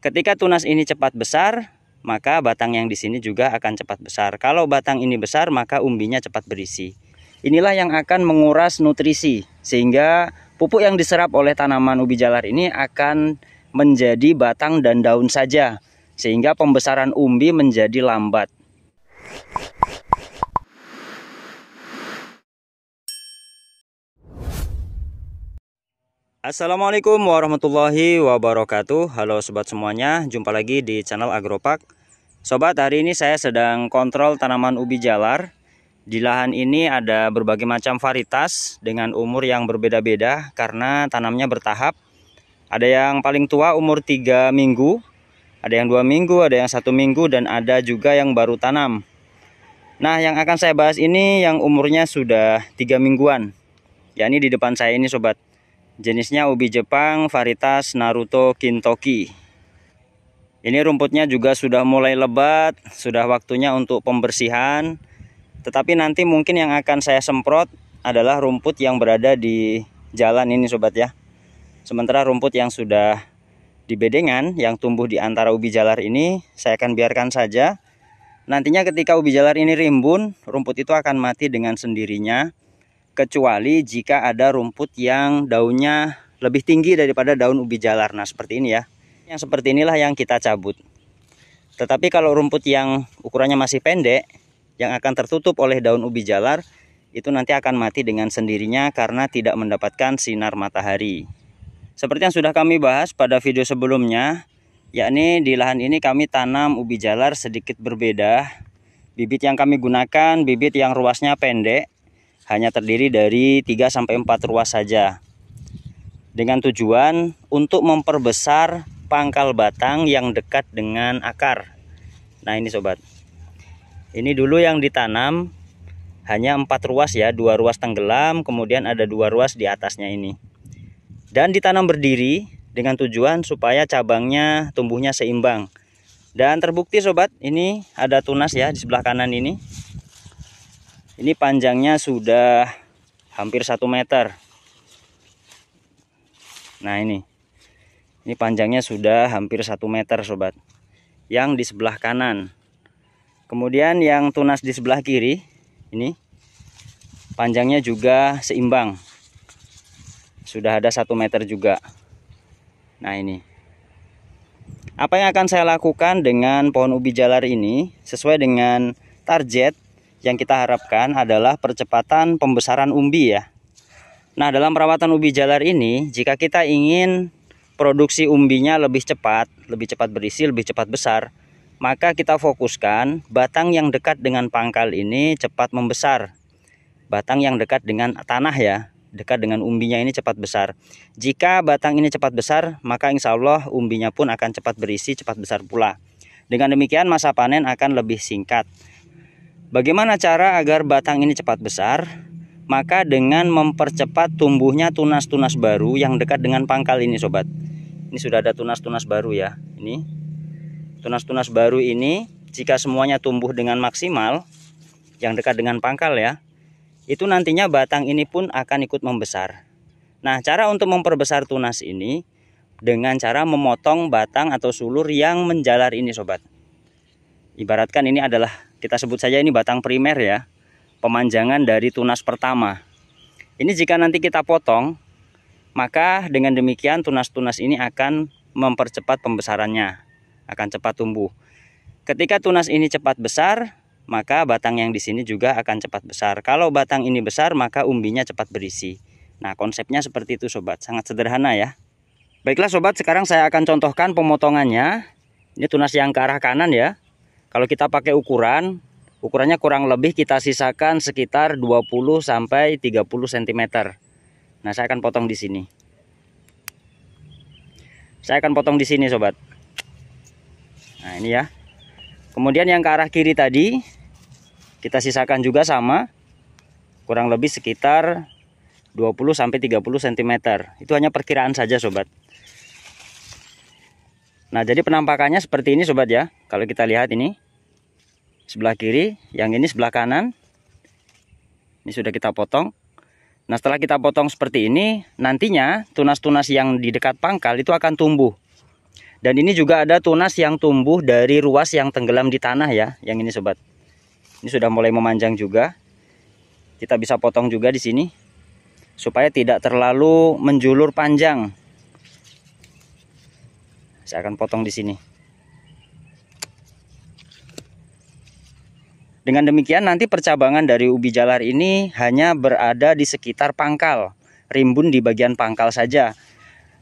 Ketika tunas ini cepat besar, maka batang yang di sini juga akan cepat besar. Kalau batang ini besar, maka umbinya cepat berisi. Inilah yang akan menguras nutrisi, sehingga pupuk yang diserap oleh tanaman ubi jalar ini akan menjadi batang dan daun saja, sehingga pembesaran umbi menjadi lambat. Assalamualaikum warahmatullahi wabarakatuh Halo sobat semuanya Jumpa lagi di channel Agropak. Sobat hari ini saya sedang kontrol tanaman ubi jalar Di lahan ini ada berbagai macam varietas Dengan umur yang berbeda-beda Karena tanamnya bertahap Ada yang paling tua umur 3 minggu Ada yang 2 minggu, ada yang satu minggu Dan ada juga yang baru tanam Nah yang akan saya bahas ini yang umurnya sudah 3 mingguan Ya ini di depan saya ini sobat Jenisnya ubi Jepang varietas Naruto Kintoki. Ini rumputnya juga sudah mulai lebat, sudah waktunya untuk pembersihan. Tetapi nanti mungkin yang akan saya semprot adalah rumput yang berada di jalan ini sobat ya. Sementara rumput yang sudah di bedengan yang tumbuh di antara ubi jalar ini saya akan biarkan saja. Nantinya ketika ubi jalar ini rimbun, rumput itu akan mati dengan sendirinya kecuali jika ada rumput yang daunnya lebih tinggi daripada daun ubi jalar. Nah, seperti ini ya. Yang seperti inilah yang kita cabut. Tetapi kalau rumput yang ukurannya masih pendek, yang akan tertutup oleh daun ubi jalar, itu nanti akan mati dengan sendirinya karena tidak mendapatkan sinar matahari. Seperti yang sudah kami bahas pada video sebelumnya, yakni di lahan ini kami tanam ubi jalar sedikit berbeda. Bibit yang kami gunakan, bibit yang ruasnya pendek, hanya terdiri dari 3 sampai 4 ruas saja. Dengan tujuan untuk memperbesar pangkal batang yang dekat dengan akar. Nah, ini sobat. Ini dulu yang ditanam hanya 4 ruas ya, 2 ruas tenggelam, kemudian ada 2 ruas di atasnya ini. Dan ditanam berdiri dengan tujuan supaya cabangnya tumbuhnya seimbang. Dan terbukti sobat, ini ada tunas ya di sebelah kanan ini ini panjangnya sudah hampir satu meter nah ini ini panjangnya sudah hampir satu meter sobat yang di sebelah kanan kemudian yang tunas di sebelah kiri ini panjangnya juga seimbang sudah ada satu meter juga nah ini apa yang akan saya lakukan dengan pohon ubi jalar ini sesuai dengan target yang kita harapkan adalah percepatan pembesaran umbi ya. Nah, dalam perawatan ubi jalar ini, jika kita ingin produksi umbinya lebih cepat, lebih cepat berisi, lebih cepat besar, maka kita fokuskan batang yang dekat dengan pangkal ini cepat membesar. Batang yang dekat dengan tanah ya, dekat dengan umbinya ini cepat besar. Jika batang ini cepat besar, maka insya Allah umbinya pun akan cepat berisi, cepat besar pula. Dengan demikian masa panen akan lebih singkat. Bagaimana cara agar batang ini cepat besar? Maka dengan mempercepat tumbuhnya tunas-tunas baru yang dekat dengan pangkal ini sobat. Ini sudah ada tunas-tunas baru ya. Ini tunas-tunas baru ini jika semuanya tumbuh dengan maksimal yang dekat dengan pangkal ya. Itu nantinya batang ini pun akan ikut membesar. Nah, cara untuk memperbesar tunas ini dengan cara memotong batang atau sulur yang menjalar ini sobat. Ibaratkan ini adalah kita sebut saja ini batang primer ya pemanjangan dari tunas pertama ini jika nanti kita potong maka dengan demikian tunas-tunas ini akan mempercepat pembesarannya akan cepat tumbuh ketika tunas ini cepat besar maka batang yang di sini juga akan cepat besar kalau batang ini besar maka umbinya cepat berisi nah konsepnya seperti itu sobat sangat sederhana ya baiklah sobat sekarang saya akan contohkan pemotongannya ini tunas yang ke arah kanan ya kalau kita pakai ukuran, ukurannya kurang lebih kita sisakan sekitar 20 sampai 30 cm. Nah, saya akan potong di sini. Saya akan potong di sini, sobat. Nah, ini ya. Kemudian yang ke arah kiri tadi kita sisakan juga sama kurang lebih sekitar 20 sampai 30 cm. Itu hanya perkiraan saja, sobat. Nah, jadi penampakannya seperti ini sobat ya. Kalau kita lihat ini sebelah kiri, yang ini sebelah kanan. Ini sudah kita potong. Nah, setelah kita potong seperti ini, nantinya tunas-tunas yang di dekat pangkal itu akan tumbuh. Dan ini juga ada tunas yang tumbuh dari ruas yang tenggelam di tanah ya, yang ini sobat. Ini sudah mulai memanjang juga. Kita bisa potong juga di sini supaya tidak terlalu menjulur panjang saya akan potong di sini dengan demikian nanti percabangan dari ubi jalar ini hanya berada di sekitar pangkal rimbun di bagian pangkal saja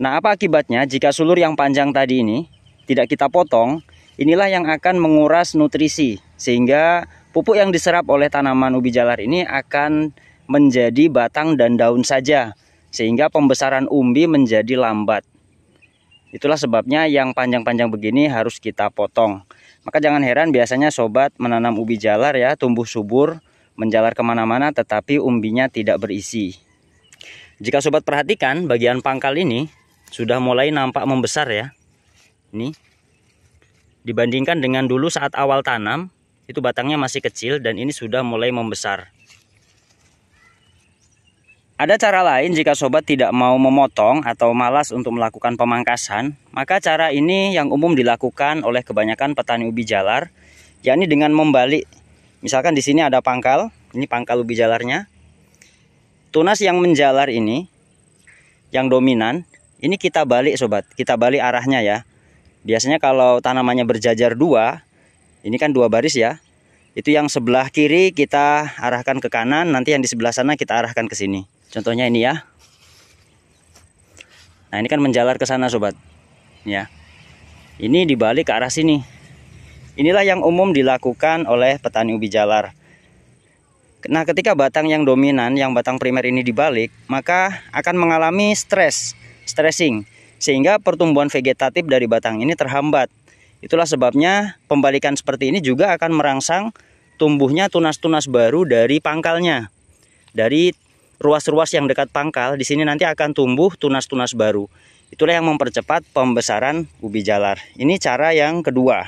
nah apa akibatnya jika sulur yang panjang tadi ini tidak kita potong inilah yang akan menguras nutrisi sehingga pupuk yang diserap oleh tanaman ubi jalar ini akan menjadi batang dan daun saja sehingga pembesaran umbi menjadi lambat Itulah sebabnya yang panjang-panjang begini harus kita potong. Maka jangan heran biasanya sobat menanam ubi jalar ya tumbuh subur, menjalar kemana-mana tetapi umbinya tidak berisi. Jika sobat perhatikan bagian pangkal ini sudah mulai nampak membesar ya. Ini dibandingkan dengan dulu saat awal tanam itu batangnya masih kecil dan ini sudah mulai membesar. Ada cara lain jika sobat tidak mau memotong atau malas untuk melakukan pemangkasan, maka cara ini yang umum dilakukan oleh kebanyakan petani ubi jalar, yakni dengan membalik. Misalkan di sini ada pangkal, ini pangkal ubi jalarnya. Tunas yang menjalar ini, yang dominan, ini kita balik sobat, kita balik arahnya ya. Biasanya kalau tanamannya berjajar dua, ini kan dua baris ya, itu yang sebelah kiri kita arahkan ke kanan, nanti yang di sebelah sana kita arahkan ke sini. Contohnya ini ya. Nah, ini kan menjalar ke sana, sobat. Ya. Ini dibalik ke arah sini. Inilah yang umum dilakukan oleh petani ubi jalar. Nah, ketika batang yang dominan, yang batang primer ini dibalik, maka akan mengalami stres, stressing, sehingga pertumbuhan vegetatif dari batang ini terhambat. Itulah sebabnya pembalikan seperti ini juga akan merangsang tumbuhnya tunas-tunas baru dari pangkalnya, dari ruas-ruas yang dekat pangkal di sini nanti akan tumbuh tunas-tunas baru. Itulah yang mempercepat pembesaran ubi jalar. Ini cara yang kedua.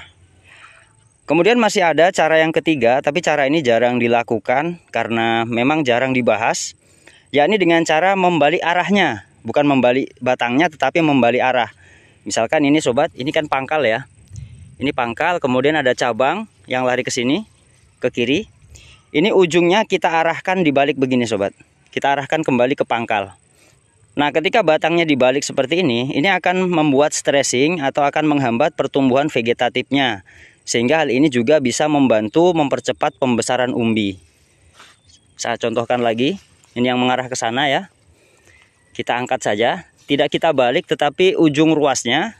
Kemudian masih ada cara yang ketiga, tapi cara ini jarang dilakukan karena memang jarang dibahas, yakni dengan cara membalik arahnya, bukan membalik batangnya tetapi membalik arah. Misalkan ini sobat, ini kan pangkal ya. Ini pangkal, kemudian ada cabang yang lari ke sini, ke kiri. Ini ujungnya kita arahkan dibalik begini sobat kita arahkan kembali ke pangkal. Nah, ketika batangnya dibalik seperti ini, ini akan membuat stressing atau akan menghambat pertumbuhan vegetatifnya. Sehingga hal ini juga bisa membantu mempercepat pembesaran umbi. Saya contohkan lagi, ini yang mengarah ke sana ya. Kita angkat saja, tidak kita balik tetapi ujung ruasnya,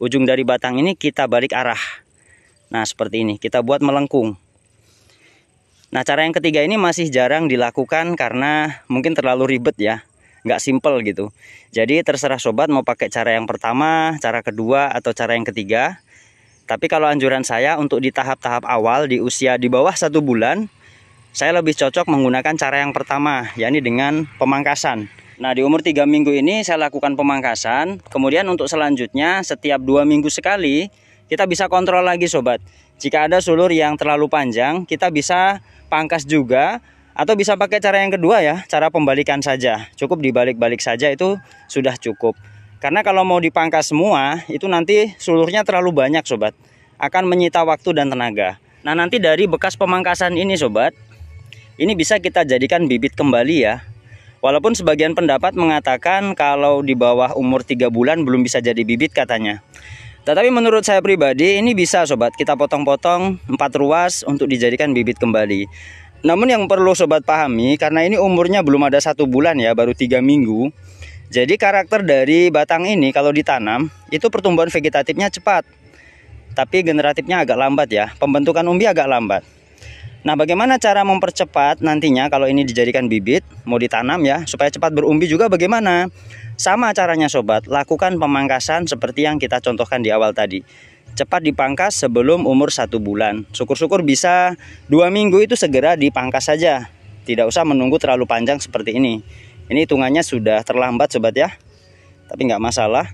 ujung dari batang ini kita balik arah. Nah, seperti ini, kita buat melengkung. Nah cara yang ketiga ini masih jarang dilakukan karena mungkin terlalu ribet ya nggak simple gitu. Jadi terserah sobat mau pakai cara yang pertama, cara kedua, atau cara yang ketiga. Tapi kalau anjuran saya untuk di tahap-tahap awal di usia di bawah satu bulan, saya lebih cocok menggunakan cara yang pertama, yakni dengan pemangkasan. Nah di umur 3 minggu ini saya lakukan pemangkasan, kemudian untuk selanjutnya setiap dua minggu sekali kita bisa kontrol lagi sobat. Jika ada sulur yang terlalu panjang, kita bisa pangkas juga atau bisa pakai cara yang kedua ya, cara pembalikan saja. Cukup dibalik-balik saja itu sudah cukup. Karena kalau mau dipangkas semua, itu nanti sulurnya terlalu banyak sobat. Akan menyita waktu dan tenaga. Nah nanti dari bekas pemangkasan ini sobat, ini bisa kita jadikan bibit kembali ya. Walaupun sebagian pendapat mengatakan kalau di bawah umur 3 bulan belum bisa jadi bibit katanya. Tetapi menurut saya pribadi ini bisa sobat kita potong-potong 4 ruas untuk dijadikan bibit kembali. Namun yang perlu sobat pahami karena ini umurnya belum ada satu bulan ya baru tiga minggu. Jadi karakter dari batang ini kalau ditanam itu pertumbuhan vegetatifnya cepat. Tapi generatifnya agak lambat ya, pembentukan umbi agak lambat. Nah, bagaimana cara mempercepat nantinya kalau ini dijadikan bibit, mau ditanam ya, supaya cepat berumbi juga bagaimana? Sama caranya sobat, lakukan pemangkasan seperti yang kita contohkan di awal tadi. Cepat dipangkas sebelum umur satu bulan. Syukur-syukur bisa dua minggu itu segera dipangkas saja. Tidak usah menunggu terlalu panjang seperti ini. Ini hitungannya sudah terlambat sobat ya. Tapi nggak masalah.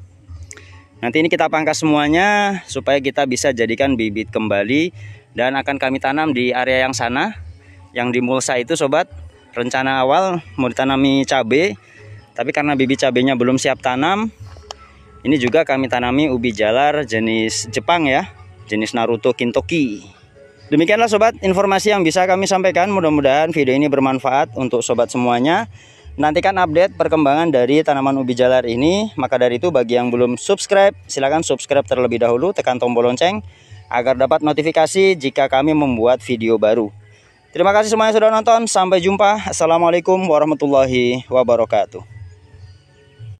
Nanti ini kita pangkas semuanya supaya kita bisa jadikan bibit kembali dan akan kami tanam di area yang sana yang di mulsa itu sobat rencana awal mau ditanami cabai tapi karena bibit cabenya belum siap tanam, ini juga kami tanami ubi jalar jenis Jepang ya, jenis Naruto Kintoki. Demikianlah sobat informasi yang bisa kami sampaikan. Mudah-mudahan video ini bermanfaat untuk sobat semuanya. Nantikan update perkembangan dari tanaman ubi jalar ini. Maka dari itu bagi yang belum subscribe, silakan subscribe terlebih dahulu, tekan tombol lonceng agar dapat notifikasi jika kami membuat video baru. Terima kasih semuanya sudah nonton. Sampai jumpa. Assalamualaikum warahmatullahi wabarakatuh.